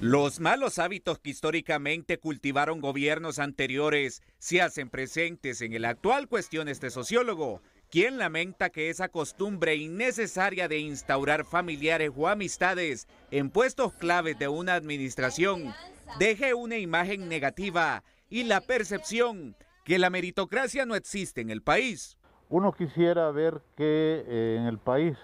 Los malos hábitos que históricamente cultivaron gobiernos anteriores se hacen presentes en el actual cuestión este sociólogo, quien lamenta que esa costumbre innecesaria de instaurar familiares o amistades en puestos claves de una administración deje una imagen negativa y la percepción que la meritocracia no existe en el país. Uno quisiera ver que eh, en el país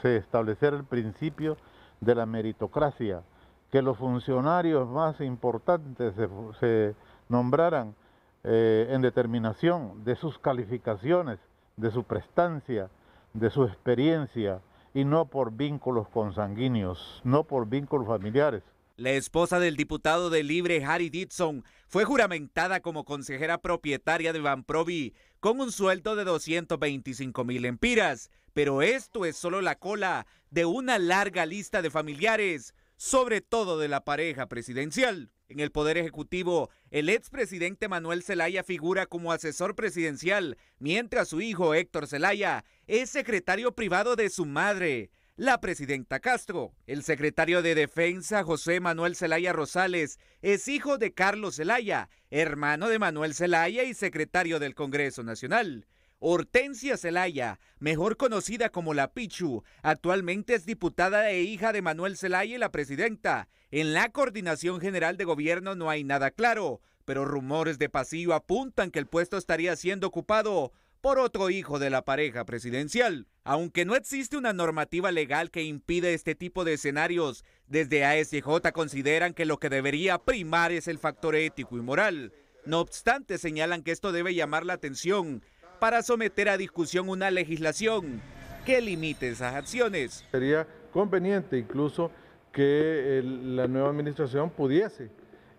se estableciera el principio de la meritocracia que los funcionarios más importantes se, nombraran eh, en determinación de sus calificaciones, de su prestancia, de su experiencia, y no por vínculos consanguíneos, no por vínculos familiares. La esposa del diputado de Libre, Harry ditson fue juramentada como consejera propietaria de Van Provi con un sueldo de 225 mil empiras, pero esto es solo la cola de una larga lista de familiares sobre todo de la pareja presidencial. En el Poder Ejecutivo, el expresidente Manuel Zelaya figura como asesor presidencial, mientras su hijo Héctor Zelaya es secretario privado de su madre, la presidenta Castro. El secretario de Defensa, José Manuel Zelaya Rosales, es hijo de Carlos Zelaya, hermano de Manuel Zelaya y secretario del Congreso Nacional. Hortensia Zelaya, mejor conocida como la Pichu, actualmente es diputada e hija de Manuel Zelaya y la presidenta. En la Coordinación General de Gobierno no hay nada claro, pero rumores de pasillo apuntan que el puesto estaría siendo ocupado por otro hijo de la pareja presidencial. Aunque no existe una normativa legal que impida este tipo de escenarios, desde ASJ consideran que lo que debería primar es el factor ético y moral. No obstante, señalan que esto debe llamar la atención para someter a discusión una legislación que limite esas acciones. Sería conveniente incluso que la nueva administración pudiese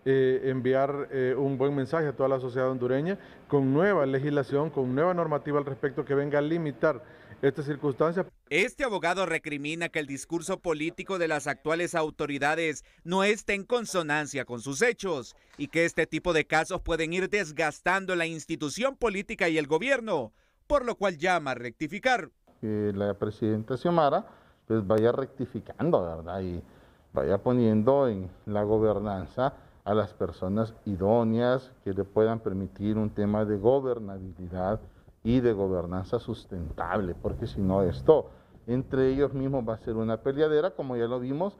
eh, enviar eh, un buen mensaje a toda la sociedad hondureña con nueva legislación, con nueva normativa al respecto que venga a limitar estas circunstancias. Este abogado recrimina que el discurso político de las actuales autoridades no esté en consonancia con sus hechos y que este tipo de casos pueden ir desgastando la institución política y el gobierno, por lo cual llama a rectificar. Que la presidenta Xiomara pues vaya rectificando, ¿verdad? Y vaya poniendo en la gobernanza a las personas idóneas que le puedan permitir un tema de gobernabilidad y de gobernanza sustentable, porque si no esto entre ellos mismos va a ser una peleadera, como ya lo vimos,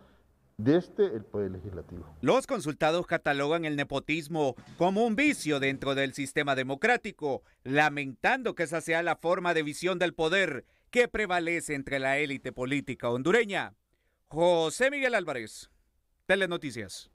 desde este, el Poder Legislativo. Los consultados catalogan el nepotismo como un vicio dentro del sistema democrático, lamentando que esa sea la forma de visión del poder que prevalece entre la élite política hondureña. José Miguel Álvarez, Telenoticias.